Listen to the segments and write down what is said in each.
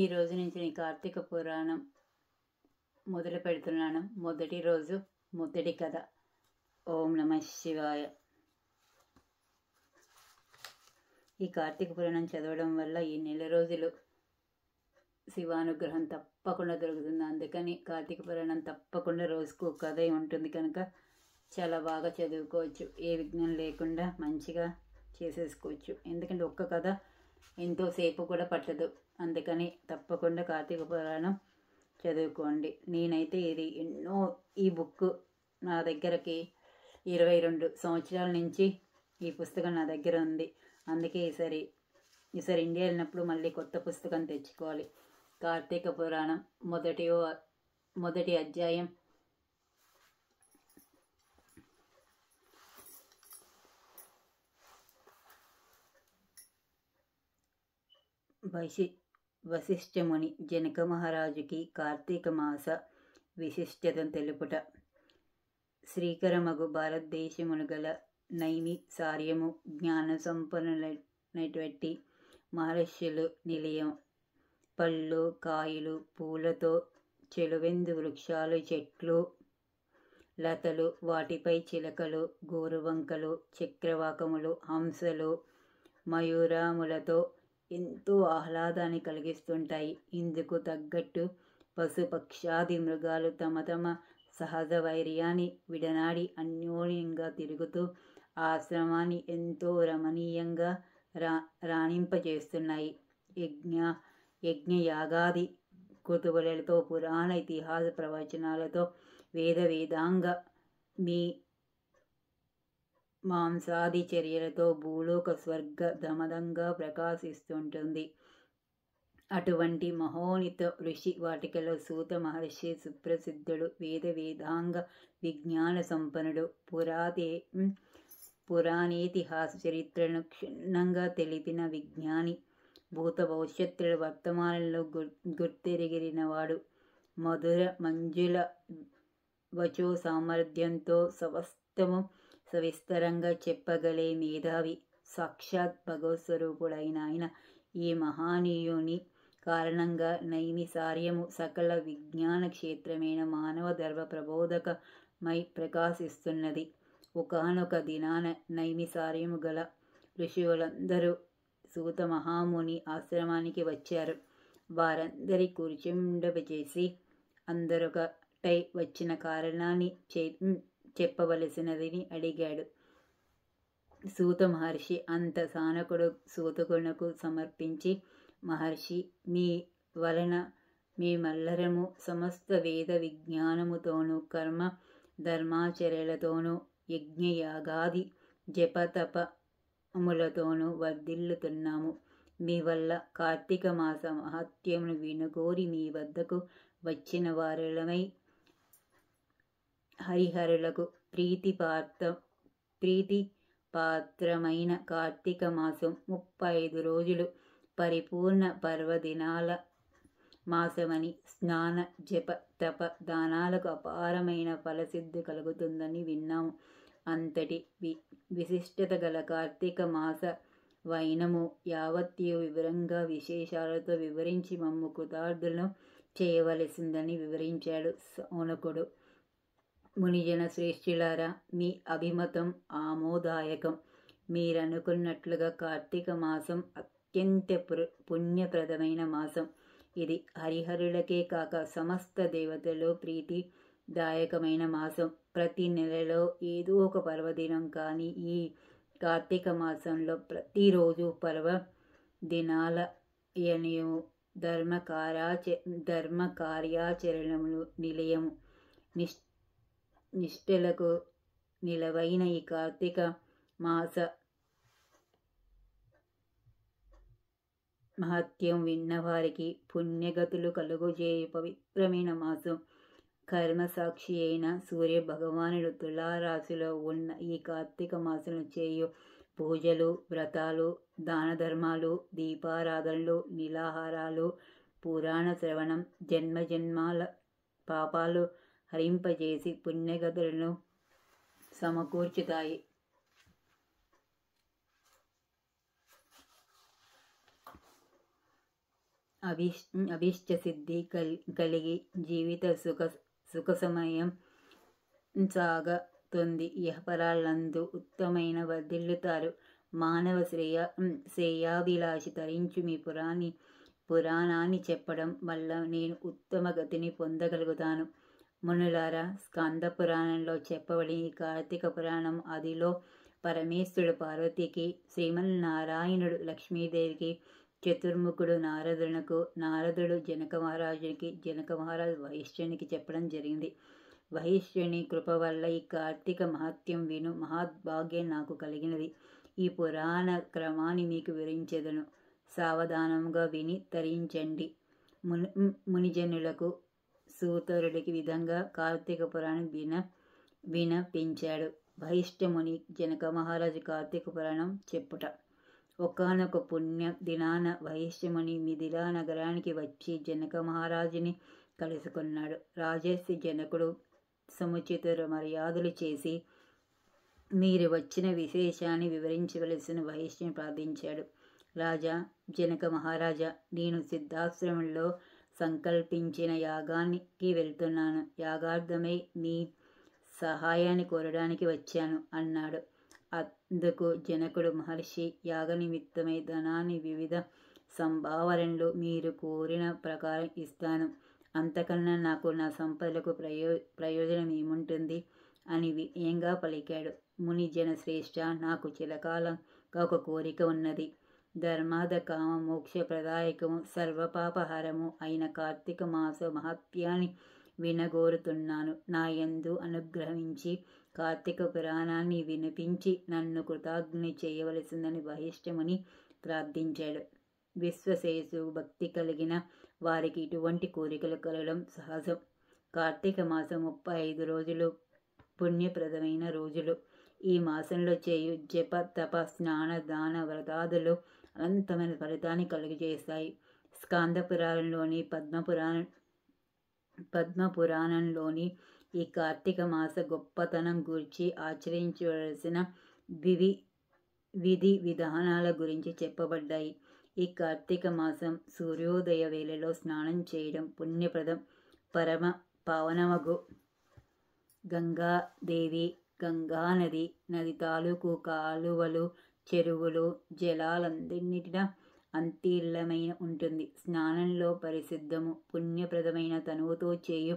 ఈ రోజు నుంచి నేను కార్తీక పురాణం మొదలు పెడుతున్నాను మొదటి రోజు మొదటి కథ ఓం నమ శివాయ ఈ కార్తీక పురాణం చదవడం వల్ల ఈ నెల రోజులు శివానుగ్రహం తప్పకుండా దొరుకుతుంది అందుకని కార్తీక పురాణం తప్పకుండా రోజుకు కథ ఉంటుంది కనుక చాలా బాగా చదువుకోవచ్చు ఏ విఘ్నం లేకుండా మంచిగా చేసేసుకోవచ్చు ఎందుకంటే ఒక్క కథ ఎంతోసేపు కూడా పట్టదు అందుకని తప్పకుండా కార్తీక పురాణం చదువుకోండి నేనైతే ఇది ఎన్నో ఈ బుక్ నా దగ్గరకి ఇరవై రెండు సంవత్సరాల నుంచి ఈ పుస్తకం నా దగ్గర ఉంది అందుకే ఈసారి ఈసారి ఇండియా వెళ్ళినప్పుడు మళ్ళీ కొత్త పుస్తకం తెచ్చుకోవాలి కార్తీక పురాణం మొదటి మొదటి అధ్యాయం వైశి వశిష్ఠముని జనక మహారాజుకి కార్తీక మాస విశిష్టత తెలుపుట శ్రీకరమగు భారతదేశమును గల నైని సార్యము జ్ఞాన సంపన్నులైనటువంటి మహర్షులు నిలయం పళ్ళు కాయలు పూలతో చెలువెందు వృక్షాలు చెట్లు లతలు వాటిపై చిలకలు గోరువంకలు చక్రవాకములు హంసలు మయూరాములతో ఎంతో ఆహ్లాదాన్ని కలిగిస్తుంటాయి ఇందుకు తగ్గట్టు పశుపక్షాది మృగాలు తమ తమ సహజ వైర్యాన్ని విడనాడి అన్యోన్యంగా తిరుగుతూ ఆశ్రమాన్ని ఎంతో రమణీయంగా రా రాణింపజేస్తున్నాయి యజ్ఞ యజ్ఞయాగాది కుతువులతో పురాణ ఇతిహాస ప్రవచనాలతో వేద వేదాంగ మీ మాంసాది చర్యలతో భూలోక స్వర్గ దమదంగా ప్రకాశిస్తుంటుంది అటువంటి మహోనిత ఋషి వాటికలో సూత మహర్షి సుప్రసిద్ధుడు వేద వేదాంగ విజ్ఞాన సంపన్నుడు పురాతే పురాణేతిహాస చరిత్రను క్షుణ్ణంగా తెలిపిన విజ్ఞాని భూత భవిష్యత్తుల వర్తమానంలో గుర్తెరిగిరినవాడు మధుర మంజుల వచో సామర్థ్యంతో సమస్తము సవిస్తరంగా చెప్పగలే మేధావి సాక్షాత్ స్వరూపుడైన ఆయన ఈ మహానీయుని కారణంగా నైమిసార్యము సకల విజ్ఞాన క్షేత్రమైన మానవ ధర్మ ప్రబోధకమై ప్రకాశిస్తున్నది ఒకనొక దినాన నైమిసార్యము గల ఋషులందరూ సూత మహాముని ఆశ్రమానికి వచ్చారు వారందరి చేసి అందరొకటై వచ్చిన కారణాన్ని చే చెప్పవలసినదని అడిగాడు సూత మహర్షి అంత సానకుడు సూతకునకు సమర్పించి మహర్షి మీ వలన మీ మల్లరము సమస్త వేద విజ్ఞానముతోనూ కర్మ ధర్మాచర్యలతోనూ యజ్ఞయాగాది జపతపములతోనూ వర్ధిల్లుతున్నాము మీ వల్ల కార్తీక మాస మహత్యమును వినగోరి మీ వద్దకు వచ్చిన వారలమై హరిహరులకు ప్రీతి పాత్ర ప్రీతి పాత్రమైన కార్తీక మాసం ముప్పై ఐదు రోజులు పరిపూర్ణ పర్వదినాల మాసమని స్నాన జప తప దానాలకు అపారమైన ఫలసిద్ధి కలుగుతుందని విన్నాము అంతటి వి విశిష్టత గల కార్తీక మాస వైనము యావత్యు వివరంగా విశేషాలతో వివరించి మమ్ము కృతార్థులను చేయవలసిందని వివరించాడు సోనకుడు మునిజన శ్రేష్ఠులారా మీ అభిమతం ఆమోదాయకం మీరనుకున్నట్లుగా కార్తీక మాసం అత్యంత పుణ్యప్రదమైన మాసం ఇది హరిహరులకే కాక సమస్త దేవతలు ప్రీతి దాయకమైన మాసం ప్రతి నెలలో ఏదో ఒక పర్వదినం కానీ ఈ కార్తీక మాసంలో ప్రతిరోజు పర్వ దినాల ధర్మ కార్యాచ ధర్మ కార్యాచరణములు నిలయము నిష్ నిష్ఠలకు నిలవైన ఈ కార్తీక మాస మహత్యం విన్నవారికి పుణ్యగతులు కలుగుజేయ పవిత్రమైన మాసం కర్మసాక్షి అయిన సూర్య భగవానుడు తులారాశిలో ఉన్న ఈ కార్తీక మాసం చేయు పూజలు వ్రతాలు దాన ధర్మాలు దీపారాధనలు నిలాహారాలు పురాణ శ్రవణం జన్మ జన్మాల పాపాలు హరింపజేసి పుణ్యగతులను సమకూర్చుతాయి అభిష్ అభిష్ట సిద్ధి కల్ కలిగి జీవిత సుఖ సుఖ సమయం సాగుతుంది యహపరాలందు ఉత్తమైన వర్ధిల్లుతారు మానవ శ్రేయ శ్రేయాభిలాషి తరించు మీ పురాణి పురాణాన్ని చెప్పడం వల్ల నేను ఉత్తమ గతిని పొందగలుగుతాను మునులారా స్కంద పురాణంలో చెప్పబడి ఈ కార్తీక పురాణం అదిలో పరమేశ్వరుడు పార్వతికి శ్రీమన్నారాయణుడు లక్ష్మీదేవికి చతుర్ముఖుడు నారదునకు నారదుడు జనక మహారాజునికి జనక మహారాజు వైశ్యునికి చెప్పడం జరిగింది వైశ్యుని కృప వల్ల ఈ కార్తీక మహత్యం విను మహాద్భాగ్యం నాకు కలిగినది ఈ పురాణ క్రమాన్ని మీకు వివరించెదను సావధానంగా విని తరించండి ముని మునిజనులకు సూతరుడికి విధంగా కార్తీక పురాణం విన వినపించాడు బహిష్టముని జనక మహారాజు కార్తీక పురాణం చెప్పుట ఒకనొక పుణ్య దినాన బహిష్టముని మిథిలా నగరానికి వచ్చి జనక మహారాజుని కలుసుకున్నాడు రాజర్షి జనకుడు సముచిత మర్యాదలు చేసి మీరు వచ్చిన విశేషాన్ని వివరించవలసిన బహిష్యం ప్రార్థించాడు రాజా జనక మహారాజా నేను సిద్ధాశ్రమంలో సంకల్పించిన యాగానికి వెళ్తున్నాను యాగార్థమై నీ సహాయాన్ని కోరడానికి వచ్చాను అన్నాడు అందుకు జనకుడు మహర్షి యాగ నిమిత్తమై ధనాన్ని వివిధ సంభావనలు మీరు కోరిన ప్రకారం ఇస్తాను అంతకన్నా నాకు నా సంపదలకు ప్రయో ప్రయోజనం ఏముంటుంది అని విజయంగా పలికాడు ముని జన శ్రేష్ఠ నాకు చిరకాలంగా ఒక కోరిక ఉన్నది ధర్మాధకామ ప్రదాయకము సర్వపాపహరము అయిన కార్తీక మాస మహత్యాన్ని వినగోరుతున్నాను నా యందు అనుగ్రహించి కార్తీక పురాణాన్ని వినిపించి నన్ను కృతాగ్ని చేయవలసిందని బహిష్టముని ప్రార్థించాడు విశ్వశేషు భక్తి కలిగిన వారికి ఇటువంటి కోరికలు కలగడం సహజం కార్తీక మాసం ముప్పై ఐదు రోజులు పుణ్యప్రదమైన రోజులు ఈ మాసంలో చేయు జప తప స్నాన దాన వ్రతాదులు అనంతమైన ఫలితాన్ని కలుగజేస్తాయి స్కాంద పురాణంలోని పద్మపురాణ పద్మపురాణంలోని ఈ కార్తీక మాస గొప్పతనం గురించి ఆచరించవలసిన వివి విధి విధానాల గురించి చెప్పబడ్డాయి ఈ కార్తీక మాసం సూర్యోదయ వేళలో స్నానం చేయడం పుణ్యప్రదం పరమ పవనమగు గంగాదేవి గంగానది నది తాలూకు కాలువలు చెరువులు జలాలందన్నిటిన అంతీర్లమైన ఉంటుంది స్నానంలో పరిశుద్ధము పుణ్యప్రదమైన తనువుతో చేయు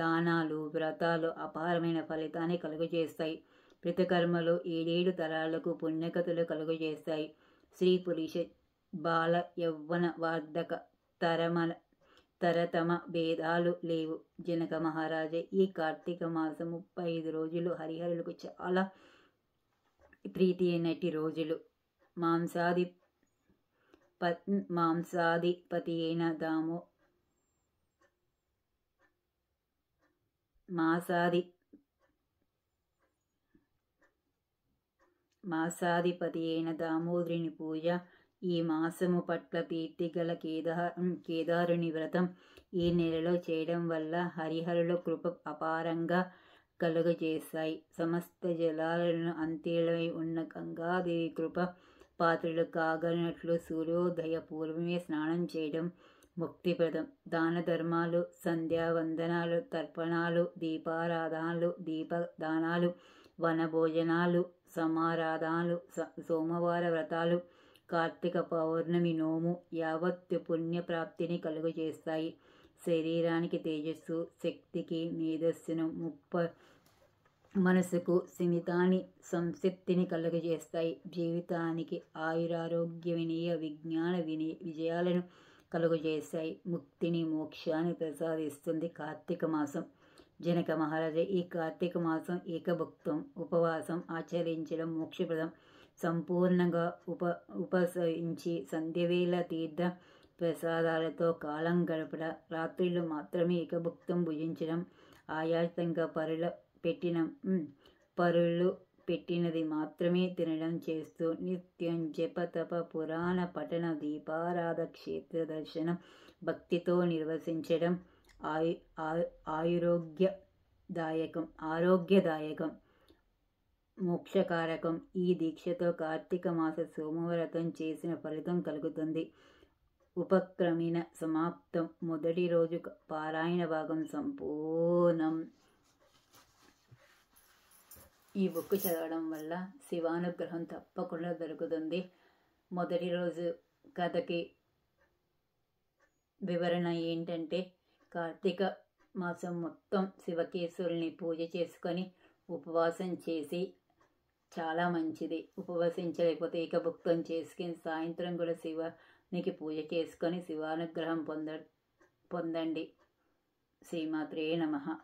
దానాలు వ్రతాలు అపారమైన ఫలితాన్ని కలుగజేస్తాయి కృతకర్మలు ఏడేడు తరాలకు పుణ్యకతలు కలుగజేస్తాయి స్త్రీ పురుష బాల యవ్వన వార్ధక తరమల తరతమ భేదాలు లేవు జనక మహారాజే ఈ కార్తీక మాసం ముప్పై ఐదు రోజులు హరిహరులకు చాలా ప్రీతి అయినటి రోజులు మాంసాది ప మాంసాధిపతి అయిన దాము మాసాది మాసాధిపతి అయిన దామోదరిని పూజ ఈ మాసము పట్ల ప్రీతి గల కేదారుని వ్రతం ఈ నెలలో చేయడం వల్ల హరిహరుల కృప అపారంగా కలుగజేశాయి సమస్త జలాలను అంతేళమై ఉన్న గంగాదేవి కృప పాత్రలు కాగలినట్లు సూర్యోదయ పూర్వమే స్నానం చేయడం ముక్తిప్రదం దాన ధర్మాలు సంధ్యావందనాలు తర్పణాలు దీపారాధనలు దీపదానాలు వనభోజనాలు సమారాధనలు సోమవార వ్రతాలు కార్తీక పౌర్ణమి నోము యావత్తు పుణ్యప్రాప్తిని కలుగజేస్తాయి శరీరానికి తేజస్సు శక్తికి మేధస్సును ముప్ప మనసుకు సిమితాన్ని సంశక్తిని కలుగజేస్తాయి జీవితానికి ఆయురారోగ్య వినియ విజ్ఞాన విని విజయాలను కలుగజేస్తాయి ముక్తిని మోక్షాన్ని ప్రసాదిస్తుంది కార్తీక మాసం జనక మహారాజ ఈ కార్తీక మాసం ఏకభక్తం ఉపవాసం ఆచరించడం మోక్షప్రదం సంపూర్ణంగా ఉప ఉపసరించి సంధ్యవేళ తీర్థ ప్రసాదాలతో కాలం గడపడ రాత్రిళ్ళు మాత్రమే ఏకభుక్తం భుజించడం ఆయాసంగా పరుల పెట్టిన పరులు పెట్టినది మాత్రమే తినడం చేస్తూ నిత్యం జపతప పురాణ పఠన దీపారాధ క్షేత్ర దర్శనం భక్తితో నిర్వసించడం ఆయు ఆయురోగ్యదాయకం ఆరోగ్యదాయకం మోక్షకారకం ఈ దీక్షతో కార్తీక మాస సోమవ్రతం చేసిన ఫలితం కలుగుతుంది ఉపక్రమిన సమాప్తం మొదటి రోజు పారాయణ భాగం సంపూర్ణం ఈ బుక్ చదవడం వల్ల శివానుగ్రహం తప్పకుండా దొరుకుతుంది మొదటి రోజు కథకి వివరణ ఏంటంటే కార్తీక మాసం మొత్తం శివకేశ్వరుని పూజ చేసుకొని ఉపవాసం చేసి చాలా మంచిది ఉపవసించలేకపోతే ఏకభుక్తం చేసుకుని సాయంత్రం కూడా శివ నీకు పూజ చేసుకొని శివానుగ్రహం పొంద పొందండి శ్రీమాత్రే నమ